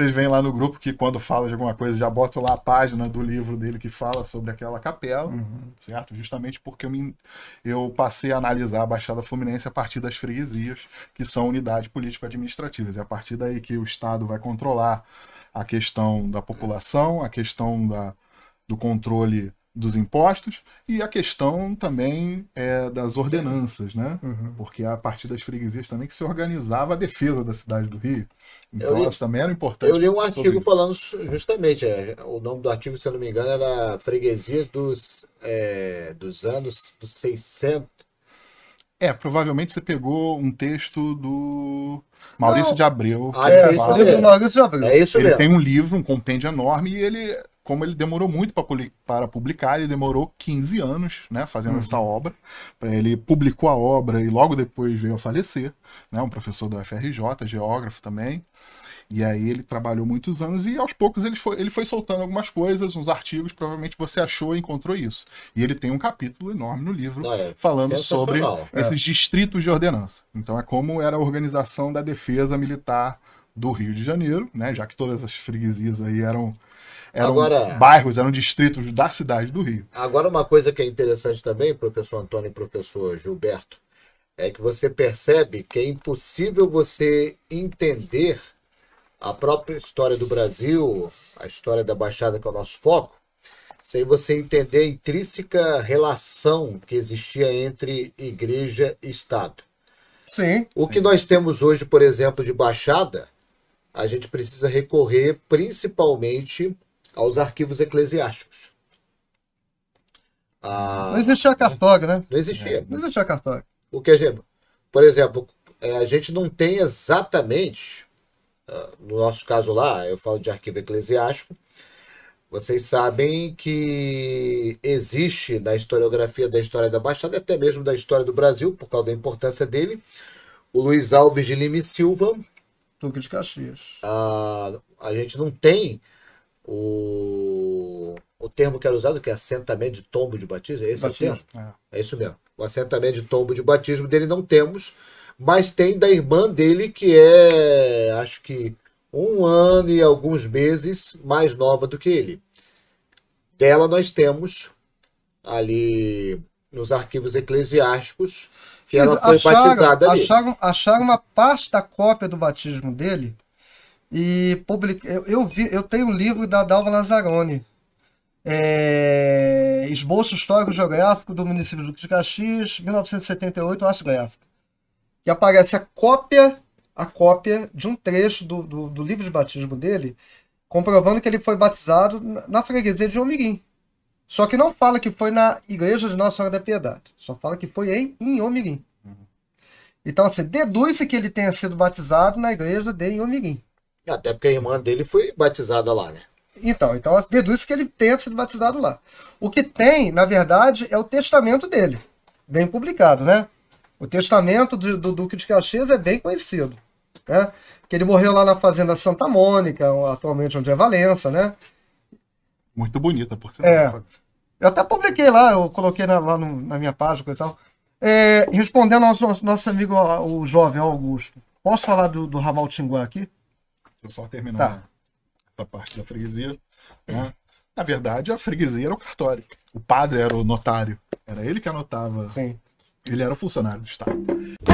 Vocês vêm lá no grupo que quando fala de alguma coisa, já boto lá a página do livro dele que fala sobre aquela capela, uhum. certo? Justamente porque eu, me, eu passei a analisar a Baixada Fluminense a partir das freguesias, que são unidades político-administrativas. É a partir daí que o Estado vai controlar a questão da população, a questão da, do controle dos impostos e a questão também é, das ordenanças, né? Uhum. Porque a partir das freguesias também que se organizava a defesa da cidade do Rio. Então li, elas também eram importantes. Eu li um artigo isso. falando justamente, é, o nome do artigo, se eu não me engano, era Freguesias dos, é, dos anos dos 600. É, provavelmente você pegou um texto do Maurício não. de Abreu. Ah, é, é, é, isso mesmo. É isso mesmo. Ele tem um livro, um compêndio enorme, e ele como ele demorou muito para publicar, ele demorou 15 anos, né, fazendo uhum. essa obra. Ele publicou a obra e logo depois veio a falecer, né, um professor da UFRJ, geógrafo também. E aí ele trabalhou muitos anos e aos poucos ele foi, ele foi soltando algumas coisas, uns artigos, provavelmente você achou e encontrou isso. E ele tem um capítulo enorme no livro ah, é. falando Essa é sobre esses é. distritos de ordenança. Então é como era a organização da defesa militar do Rio de Janeiro, né? Já que todas as freguesias aí eram eram agora, bairros, eram distritos da cidade do Rio. Agora, uma coisa que é interessante também, professor Antônio e professor Gilberto, é que você percebe que é impossível você entender a própria história do Brasil, a história da Baixada, que é o nosso foco, sem você entender a intrínseca relação que existia entre igreja e Estado. Sim. O que nós temos hoje, por exemplo, de Baixada, a gente precisa recorrer principalmente aos arquivos eclesiásticos. Mas ah, não existia né? cartógrafo, né? Não existia. Não existia cartógrafo. O que a gente, por exemplo, é, a gente não tem exatamente, ah, no nosso caso lá, eu falo de arquivo eclesiástico, vocês sabem que existe na historiografia da história da Baixada, até mesmo da história do Brasil, por causa da importância dele, o Luiz Alves de Lima e Silva, Duque de Caxias. A, ah, a gente não tem o, o termo que era usado, que é assentamento de tombo de batismo. É esse batismo, é o termo? É. é isso mesmo. O assentamento de tombo de batismo dele não temos, mas tem da irmã dele, que é, acho que, um ano e alguns meses mais nova do que ele. Dela nós temos ali nos arquivos eclesiásticos, que ela foi acharam, batizada ali. Acharam, acharam uma parte da cópia do batismo dele e public... eu, eu, vi, eu tenho um livro da Dalva Lazzaroni, é... Esboço Histórico Geográfico do Município de Caxias, 1978, acho gráfico E aparece a cópia, a cópia de um trecho do, do, do livro de batismo dele, comprovando que ele foi batizado na freguesia de Omirim. Só que não fala que foi na igreja de Nossa Senhora da Piedade. Só fala que foi em Inhomirim. Uhum. Então, assim, deduz-se que ele tenha sido batizado na igreja de Inhomirim. Até porque a irmã dele foi batizada lá, né? Então, então assim, deduz-se que ele tenha sido batizado lá. O que tem, na verdade, é o testamento dele. Bem publicado, né? O testamento do, do Duque de Caxias é bem conhecido. Né? Que ele morreu lá na fazenda Santa Mônica, atualmente onde é Valença, né? Muito bonita, por sinal. É. Eu até publiquei lá, eu coloquei na, lá no, na minha página, coisa e tal. É, respondendo ao nosso, nosso amigo, o jovem Augusto. Posso falar do, do Ramal Tinguá aqui? Deixa eu só terminar tá. essa parte da freguesia. Né? Na verdade, a freguesia era o cartório. O padre era o notário. Era ele que anotava. Sim. Ele era o funcionário do Estado.